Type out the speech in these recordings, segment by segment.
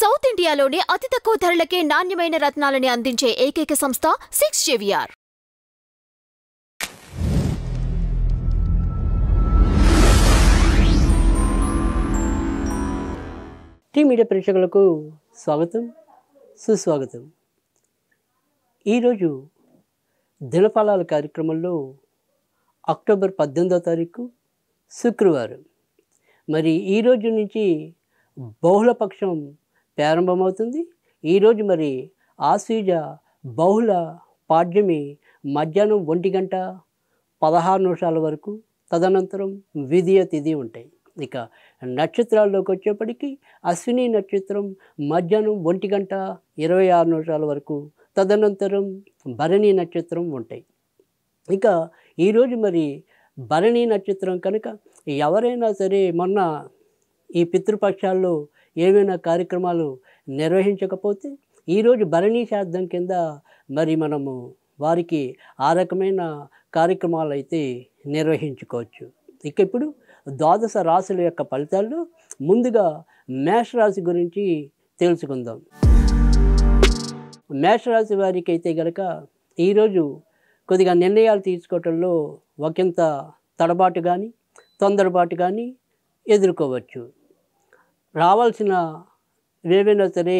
south ఇండియాలోనే అతి తక్కువ ధరలకే నాణ్యమైన రత్నాలని అందించే ఏకైక సంస్థ సిక్స్ జేవిఆర్ టీ మీడియా ప్రేక్షకులకు స్వాగతం సుస్వాగతం ఈరోజు దినఫలాల కార్యక్రమంలో అక్టోబర్ పద్దెనిమిదో తారీఖు శుక్రవారం మరి ఈరోజు నుంచి బహుళపక్షం ప్రారంభమవుతుంది ఈరోజు మరి ఆశీజ బహుళ పాడ్యమి మధ్యాహ్నం ఒంటి గంట పదహారు నిమిషాల వరకు తదనంతరం విధియ తిథి ఉంటాయి ఇక నక్షత్రాల్లోకి వచ్చేప్పటికీ అశ్విని నక్షత్రం మధ్యాహ్నం ఒంటి గంట ఇరవై ఆరు నిమిషాల వరకు తదనంతరం భరణి నక్షత్రం ఉంటాయి ఇక ఈరోజు మరి భరణి నక్షత్రం కనుక ఎవరైనా సరే మొన్న ఈ పితృపక్షాల్లో ఏవైనా కార్యక్రమాలు నిర్వహించకపోతే ఈరోజు భరణీ శాద్ధం కింద మరి మనము వారికి ఆ రకమైన కార్యక్రమాలు అయితే నిర్వహించుకోవచ్చు ఇక ఇప్పుడు ద్వాదశ రాశుల యొక్క ఫలితాలు ముందుగా మేషరాశి గురించి తెలుసుకుందాం మేషరాశి వారికి అయితే గనక ఈరోజు కొద్దిగా నిర్ణయాలు తీసుకోవటంలో ఒకంత తడబాటు కానీ తొందరపాటు కానీ ఎదుర్కోవచ్చు రావాల్సిన ఏవైనా సరే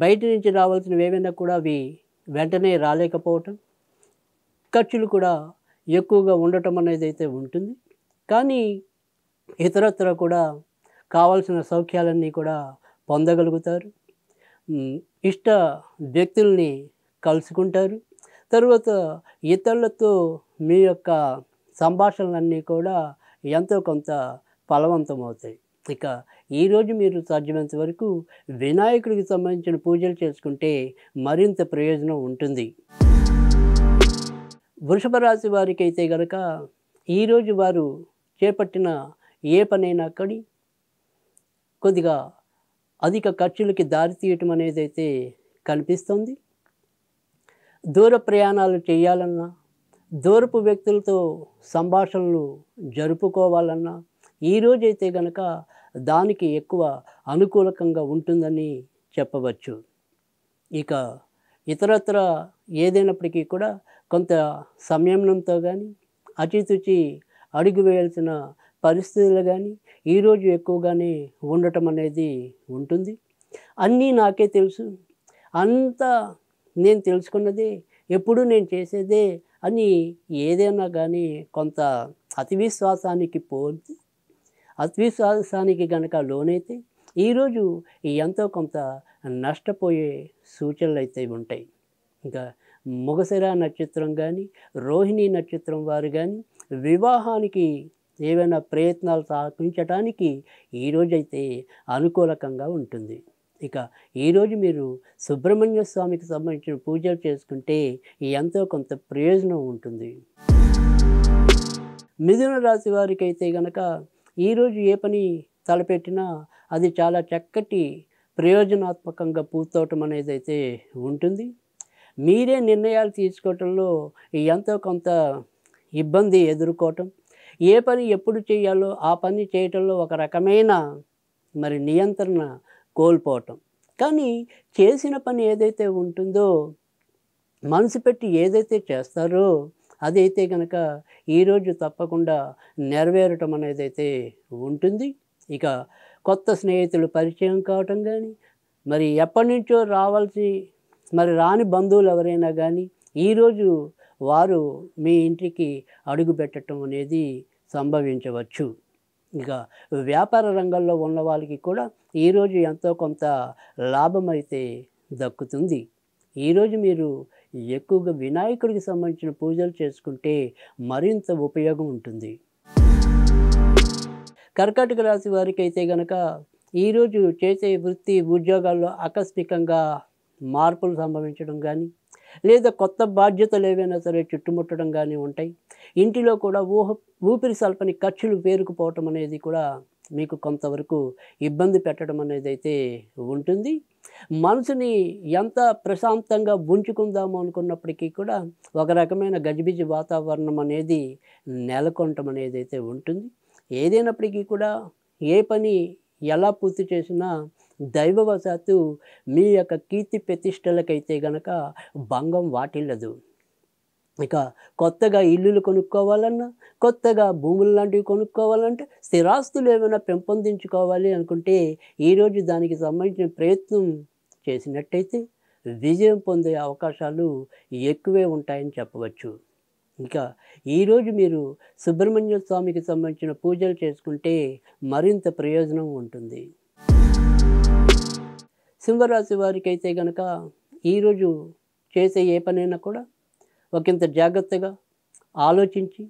బయట నుంచి రావాల్సినవి ఏవైనా కూడా అవి వెంటనే రాలేకపోవటం ఖర్చులు కూడా ఎక్కువగా ఉండటం అనేది అయితే ఉంటుంది కానీ ఇతరత్ర కూడా కావాల్సిన సౌఖ్యాలన్నీ కూడా పొందగలుగుతారు ఇష్ట వ్యక్తుల్ని కలుసుకుంటారు తర్వాత ఇతరులతో మీ యొక్క సంభాషణలన్నీ కూడా ఎంతో కొంత ఫలవంతమవుతాయి ఇక ఈరోజు మీరు సాధ్యమైనంత వరకు వినాయకుడికి సంబంధించిన పూజలు చేసుకుంటే మరింత ప్రయోజనం ఉంటుంది వృషభ రాశి వారికి అయితే గనక ఈరోజు వారు చేపట్టిన ఏ పనైనా కానీ కొద్దిగా అధిక ఖర్చులకి దారి తీయటం అనేది అయితే కనిపిస్తుంది దూర ప్రయాణాలు చేయాలన్నా దూరపు వ్యక్తులతో సంభాషణలు జరుపుకోవాలన్నా ఈరోజైతే గనక దానికి ఎక్కువ అనుకూలకంగా ఉంటుందని చెప్పవచ్చు ఇక ఇతరత్ర ఏదైనప్పటికీ కూడా కొంత సంయమనంతో కానీ అచితుచి అడుగు వేయాల్సిన పరిస్థితులు కానీ ఈరోజు ఎక్కువగానే ఉండటం అనేది ఉంటుంది అన్నీ నాకే తెలుసు అంతా నేను తెలుసుకున్నదే ఎప్పుడు నేను చేసేదే అని ఏదైనా కానీ కొంత అతి విశ్వాసానికి పోతే అద్విశ్వాసానికి గనక లోనైతే ఈరోజు ఎంతో కొంత నష్టపోయే సూచనలు అయితే ఉంటాయి ఇంకా మొగసిర నక్షత్రం కానీ రోహిణి నక్షత్రం వారు కానీ వివాహానికి ఏవైనా ప్రయత్నాలు సాధించడానికి ఈరోజైతే అనుకూలకంగా ఉంటుంది ఇక ఈరోజు మీరు సుబ్రహ్మణ్య స్వామికి సంబంధించిన పూజలు చేసుకుంటే ఎంతో కొంత ప్రయోజనం ఉంటుంది మిథున రాశి వారికి అయితే కనుక ఈరోజు ఏ పని తలపెట్టినా అది చాలా చక్కటి ప్రయోజనాత్మకంగా పూర్తవటం అనేది అయితే ఉంటుంది మీరే నిర్ణయాలు తీసుకోవటంలో ఎంతో కొంత ఇబ్బంది ఎదుర్కోవటం ఏ పని ఎప్పుడు చేయాలో ఆ పని చేయటంలో ఒక రకమైన మరి నియంత్రణ కోల్పోవటం కానీ చేసిన పని ఏదైతే ఉంటుందో మనసు పెట్టి ఏదైతే చేస్తారో అదైతే కనుక ఈరోజు తప్పకుండా నెరవేరటం అనేది అయితే ఉంటుంది ఇక కొత్త స్నేహితులు పరిచయం కావటం కానీ మరి ఎప్పటి నుంచో రావాల్సి మరి రాని బంధువులు ఎవరైనా కానీ ఈరోజు వారు మీ ఇంటికి అడుగు పెట్టడం అనేది సంభవించవచ్చు ఇక వ్యాపార రంగంలో ఉన్న వాళ్ళకి కూడా ఈరోజు ఎంతో కొంత లాభం అయితే దక్కుతుంది ఈరోజు మీరు ఎక్కువగా వినాయకుడికి సంబంధించిన పూజలు చేసుకుంటే మరింత ఉపయోగం ఉంటుంది కర్కాటక రాశి వారికి అయితే గనక ఈరోజు చేసే వృత్తి ఉద్యోగాల్లో ఆకస్మికంగా మార్పులు సంభవించడం కానీ లేదా కొత్త బాధ్యతలు ఏవైనా సరే చుట్టుముట్టడం కానీ ఉంటాయి ఇంటిలో కూడా ఊహ ఊపిరి సల్పని ఖర్చులు పేరుకుపోవటం అనేది కూడా మీకు కొంతవరకు ఇబ్బంది పెట్టడం అనేది అయితే ఉంటుంది మనసుని ఎంత ప్రశాంతంగా ఉంచుకుందాము అనుకున్నప్పటికీ కూడా ఒక రకమైన గజిబిజి వాతావరణం అనేది నెలకొనటం అనేది అయితే ఉంటుంది ఏదైనప్పటికీ కూడా ఏ పని ఎలా పూర్తి చేసినా దైవవశాత్తు మీ యొక్క కీర్తి ప్రతిష్టలకైతే గనక భంగం వాటిల్లదు ఇక కొత్తగా ఇల్లులు కొనుక్కోవాలన్నా కొత్తగా భూములు లాంటివి కొనుక్కోవాలంటే స్థిరాస్తులు ఏమైనా పెంపొందించుకోవాలి అనుకుంటే ఈరోజు దానికి సంబంధించిన ప్రయత్నం చేసినట్టయితే విజయం పొందే అవకాశాలు ఎక్కువే ఉంటాయని చెప్పవచ్చు ఇంకా ఈరోజు మీరు సుబ్రహ్మణ్య స్వామికి సంబంధించిన పూజలు చేసుకుంటే మరింత ప్రయోజనం ఉంటుంది సింహరాశి వారికి అయితే కనుక ఈరోజు చేసే ఏ పనైనా కూడా ఒకంత జాగ్రత్తగా ఆలోచించి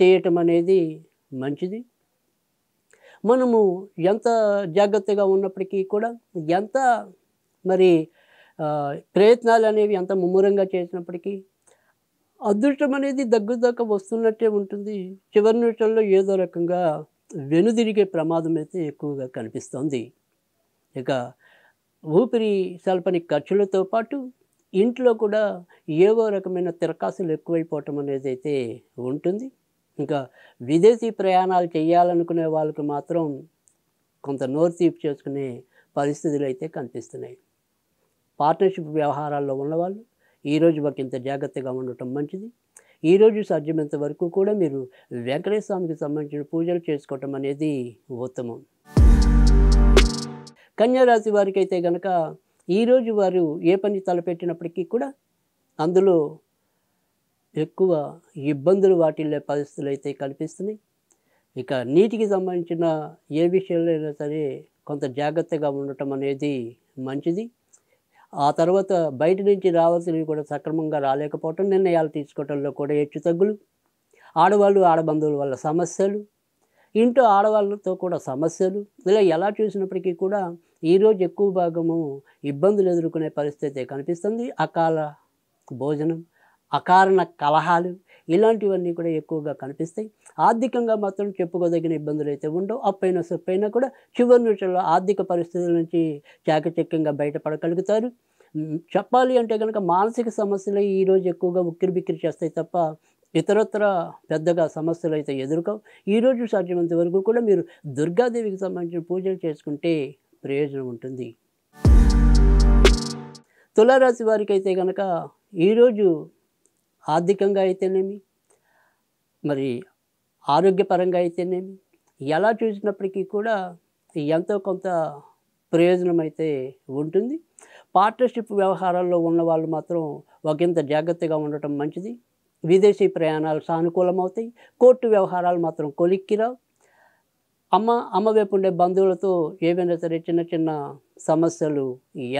చేయటం అనేది మంచిది మనము ఎంత జాగ్రత్తగా ఉన్నప్పటికీ కూడా ఎంత మరి ప్రయత్నాలు అనేవి ఎంత ముమ్మరంగా చేసినప్పటికీ అదృష్టం అనేది దగ్గరదాకా వస్తున్నట్టే ఉంటుంది చివరి నిమిషంలో ఏదో రకంగా వెనుదిరిగే ప్రమాదం అయితే ఎక్కువగా కనిపిస్తోంది ఇక ఊపిరి సల్పని ఖర్చులతో పాటు ఇంట్లో కూడా ఏవో రకమైన తిరకాసులు ఎక్కువైపోవటం అనేది అయితే ఉంటుంది ఇంకా విదేశీ ప్రయాణాలు చేయాలనుకునే వాళ్ళకి మాత్రం కొంత నోరు తీపి చేసుకునే పరిస్థితులు అయితే కనిపిస్తున్నాయి పార్ట్నర్షిప్ వ్యవహారాల్లో ఉన్నవాళ్ళు ఈరోజు మాకు ఇంత జాగ్రత్తగా ఉండటం మంచిది ఈరోజు సాధ్యమైనంత వరకు కూడా మీరు వెంకటేశ్వర స్వామికి సంబంధించిన పూజలు చేసుకోవటం అనేది ఉత్తమం కన్యారాశి వారికి అయితే కనుక ఈరోజు వారు ఏ పని తలపెట్టినప్పటికీ కూడా అందులో ఎక్కువ ఇబ్బందులు వాటిల్లే పరిస్థితులు అయితే కనిపిస్తున్నాయి ఇక నీటికి సంబంధించిన ఏ విషయంలో సరే కొంత జాగ్రత్తగా ఉండటం అనేది మంచిది ఆ తర్వాత బయట నుంచి రావాల్సినవి కూడా సక్రమంగా రాలేకపోవటం నిర్ణయాలు తీసుకోవటంలో కూడా హెచ్చు తగ్గులు ఆడవాళ్ళు ఆడబంధువుల వల్ల సమస్యలు ఇంట్లో ఆడవాళ్ళతో కూడా సమస్యలు ఇలా ఎలా చూసినప్పటికీ కూడా ఈరోజు ఎక్కువ భాగము ఇబ్బందులు ఎదుర్కొనే పరిస్థితి కనిపిస్తుంది అకాల భోజనం అకారణ కలహాలు ఇలాంటివన్నీ కూడా ఎక్కువగా కనిపిస్తాయి ఆర్థికంగా మాత్రం చెప్పుకోదగిన ఇబ్బందులు అయితే ఉండవు అప్పైనా సొప్పైనా కూడా చివరి నిమిషంలో ఆర్థిక పరిస్థితుల నుంచి చాకచక్యంగా బయటపడగలుగుతారు చెప్పాలి అంటే కనుక మానసిక సమస్యలు ఈరోజు ఎక్కువగా ఉక్కిరి బిక్కిరి చేస్తాయి తప్ప ఇతరత్ర పెద్దగా సమస్యలు అయితే ఎదుర్కో ఈరోజు సాధ్యమైనంత వరకు కూడా మీరు దుర్గాదేవికి సంబంధించిన పూజలు చేసుకుంటే ప్రయోజనం ఉంటుంది తులారాశి వారికి అయితే కనుక ఈరోజు ఆర్థికంగా అయితేనేమి మరి ఆరోగ్యపరంగా అయితేనేమి ఎలా చూసినప్పటికీ కూడా ఎంతో కొంత ప్రయోజనం అయితే ఉంటుంది పార్ట్నర్షిప్ వ్యవహారాల్లో ఉన్న వాళ్ళు మాత్రం ఒకంత జాగ్రత్తగా ఉండటం మంచిది విదేశీ ప్రయాణాలు సానుకూలమవుతాయి కోర్టు వ్యవహారాలు మాత్రం కొలిక్కిరావు అమ్మ అమ్మ వైపు ఉండే బంధువులతో ఏవైనా సరే చిన్న చిన్న సమస్యలు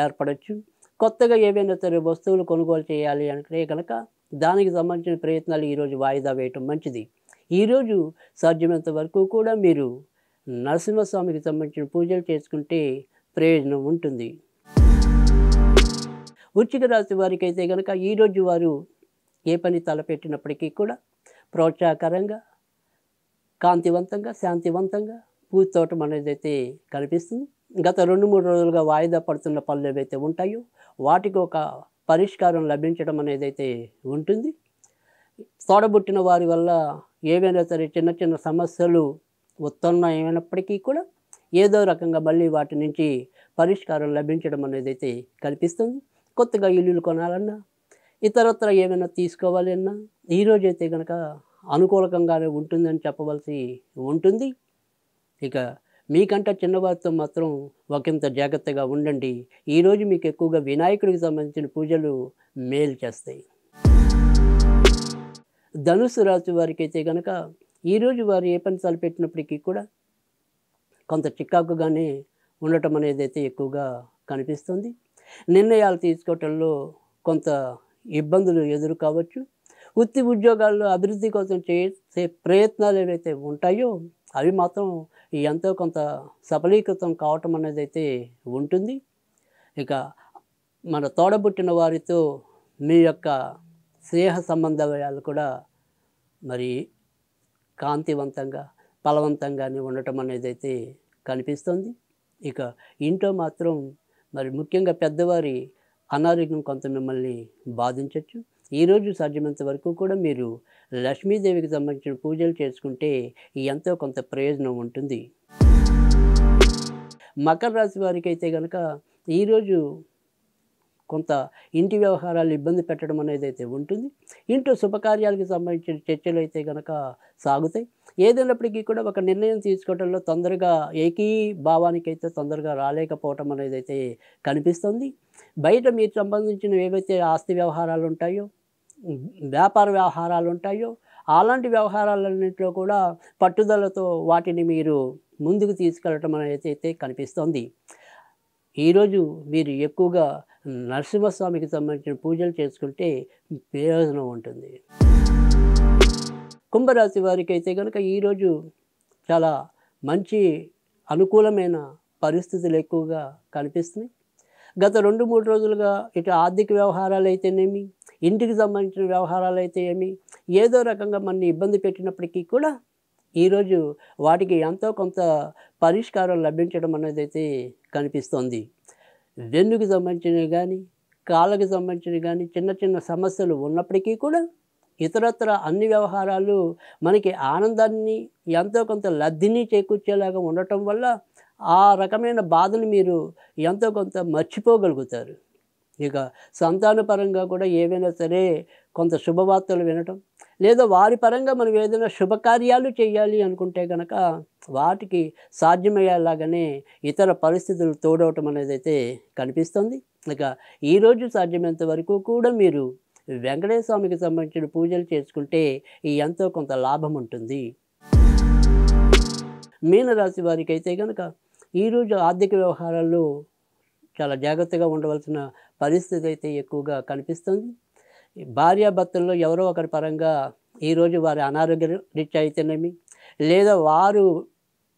ఏర్పడవచ్చు కొత్తగా ఏవైనా సరే వస్తువులు కొనుగోలు చేయాలి అంటే కనుక దానికి సంబంధించిన ప్రయత్నాలు ఈరోజు వాయిదా వేయటం మంచిది ఈరోజు సాధ్యమైనంత వరకు కూడా మీరు నరసింహస్వామికి సంబంధించిన పూజలు చేసుకుంటే ప్రయోజనం ఉంటుంది ఉచిక రాశి వారికి అయితే కనుక ఈరోజు వారు ఏ పని తలపెట్టినప్పటికీ కూడా ప్రోత్సాహకరంగా కాంతివంతంగా శాంతివంతంగా పూతోటం అనేది అయితే కనిపిస్తుంది గత రెండు మూడు రోజులుగా వాయిదా పడుతున్న పనులు ఏవైతే ఉంటాయో వాటికి ఒక పరిష్కారం లభించడం అనేది అయితే ఉంటుంది తోడబుట్టిన వారి వల్ల ఏవైనా సరే చిన్న చిన్న సమస్యలు ఉత్తన్నమైనప్పటికీ కూడా ఏదో రకంగా మళ్ళీ వాటి నుంచి పరిష్కారం లభించడం అనేది అయితే కల్పిస్తుంది కొత్తగా ఇల్లులు కొనాలన్నా ఇతరత్ర ఏమైనా తీసుకోవాలి అన్నా అయితే కనుక అనుకూలకంగానే ఉంటుందని చెప్పవలసి ఉంటుంది ఇక మీకంటే చిన్నవారితో మాత్రం ఒకంత జాగ్రత్తగా ఉండండి ఈరోజు మీకు ఎక్కువగా వినాయకుడికి సంబంధించిన పూజలు మేలు చేస్తాయి ధనుసు రాశి వారికి అయితే కనుక ఈరోజు వారు ఏ పని తలపెట్టినప్పటికీ కూడా కొంత చిక్కాకుగానే ఉండటం అనేది అయితే ఎక్కువగా కనిపిస్తుంది నిర్ణయాలు తీసుకోవటంలో కొంత ఇబ్బందులు ఎదురు కావచ్చు వృత్తి ఉద్యోగాల్లో అభివృద్ధి కోసం చేసే ప్రయత్నాలు ఏవైతే ఉంటాయో అవి మాత్రం ఎంతో కొంత సఫలీకృతం కావటం అనేది అయితే ఉంటుంది ఇక మన తోడబుట్టిన వారితో మీ యొక్క స్నేహ సంబంధాలు కూడా మరి కాంతివంతంగా బలవంతంగానే ఉండటం అనేది అయితే కనిపిస్తుంది ఇక ఇంట్లో మాత్రం మరి ముఖ్యంగా పెద్దవారి అనారోగ్యం కొంత మిమ్మల్ని బాధించవచ్చు ఈరోజు సాధ్యమైనంత వరకు కూడా మీరు లక్ష్మీదేవికి సంబంధించిన పూజలు చేసుకుంటే ఎంతో కొంత ప్రయోజనం ఉంటుంది మకర రాశి వారికి అయితే కనుక ఈరోజు కొంత ఇంటి వ్యవహారాలు ఇబ్బంది పెట్టడం అనేది అయితే ఉంటుంది ఇంట్లో శుభకార్యాలకు సంబంధించిన చర్చలు అయితే కనుక సాగుతాయి ఏదైనప్పటికీ కూడా ఒక నిర్ణయం తీసుకోవడంలో తొందరగా ఏకీభావానికి అయితే తొందరగా రాలేకపోవటం అనేది అయితే కనిపిస్తుంది బయట మీరు సంబంధించిన ఏవైతే ఆస్తి వ్యవహారాలు ఉంటాయో వ్యాపార వ్యవహారాలు ఉంటాయో అలాంటి వ్యవహారాలన్నింటిలో కూడా పట్టుదలతో వాటిని మీరు ముందుకు తీసుకెళ్ళటం అనేది అయితే కనిపిస్తోంది ఈరోజు మీరు ఎక్కువగా నరసింహస్వామికి సంబంధించిన పూజలు చేసుకుంటే ప్రయోజనం ఉంటుంది కుంభరాశి వారికి అయితే కనుక ఈరోజు చాలా మంచి అనుకూలమైన పరిస్థితులు ఎక్కువగా కనిపిస్తున్నాయి గత రెండు మూడు రోజులుగా ఇటు ఆర్థిక వ్యవహారాలు అయితేనేమి ఇంటికి సంబంధించిన వ్యవహారాలు అయితే ఏమి ఏదో రకంగా మన ఇబ్బంది పెట్టినప్పటికీ కూడా ఈరోజు వాటికి ఎంతో కొంత పరిష్కారం లభించడం అనేది అయితే కనిపిస్తోంది వెన్నుకు సంబంధించినవి కానీ కాళ్ళకు సంబంధించినవి కానీ చిన్న చిన్న సమస్యలు ఉన్నప్పటికీ కూడా ఇతరత్ర అన్ని వ్యవహారాలు మనకి ఆనందాన్ని ఎంతో కొంత లబ్ధిని చేకూర్చేలాగా ఉండటం వల్ల ఆ రకమైన బాధలు మీరు ఎంతో కొంత మర్చిపోగలుగుతారు ఇక సంతానపరంగా కూడా ఏవైనా సరే కొంత శుభవార్తలు వినటం లేదా వారి పరంగా మనం ఏదైనా శుభకార్యాలు చేయాలి అనుకుంటే కనుక వాటికి సాధ్యమయ్యేలాగానే ఇతర పరిస్థితులు తోడవటం అనేది అయితే కనిపిస్తుంది ఇక ఈరోజు సాధ్యమైనంత వరకు కూడా మీరు వెంకటేశ్వామికి సంబంధించిన పూజలు చేసుకుంటే ఈ ఎంతో కొంత లాభం ఉంటుంది మీనరాశి వారికి అయితే కనుక ఈరోజు ఆర్థిక వ్యవహారాల్లో చాలా జాగ్రత్తగా ఉండవలసిన పరిస్థితి అయితే ఎక్కువగా కనిపిస్తుంది భార్యాభర్తల్లో ఎవరో ఒకరి పరంగా ఈరోజు వారి అనారోగ్య రీత్యా అయితేనేమి లేదా వారు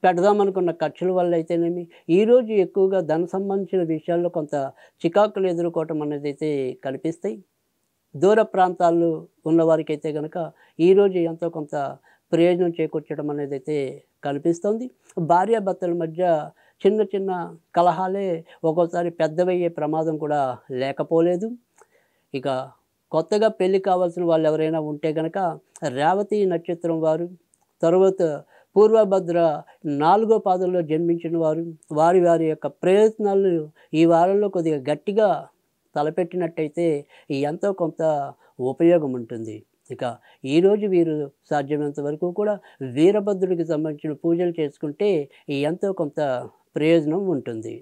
పెడదామనుకున్న ఖర్చుల వల్ల అయితేనేమి ఈరోజు ఎక్కువగా ధన సంబంధించిన విషయాల్లో కొంత చికాకులు ఎదుర్కోవటం అనేది అయితే కనిపిస్తాయి దూర ప్రాంతాల్లో ఉన్నవారికైతే కనుక ఈరోజు ఎంతో కొంత ప్రయోజనం చేకూర్చడం అనేది అయితే కనిపిస్తుంది భార్యాభర్తల మధ్య చిన్న చిన్న కలహాలే ఒక్కోసారి పెద్దవయ్యే ప్రమాదం కూడా లేకపోలేదు ఇక కొత్తగా పెళ్లి కావాల్సిన వాళ్ళు ఎవరైనా ఉంటే కనుక రేవతి నక్షత్రం వారు తర్వాత పూర్వభద్ర నాలుగో పాదంలో జన్మించిన వారు వారి వారి యొక్క ప్రయత్నాలు ఈ వారంలో కొద్దిగా గట్టిగా తలపెట్టినట్టయితే ఎంతో కొంత ఉపయోగం ఉంటుంది ఇక ఈరోజు వీరు సాధ్యమైనంత వరకు కూడా వీరభద్రుడికి సంబంధించిన పూజలు చేసుకుంటే ఎంతో కొంత ప్రయోజనం ఉంటుంది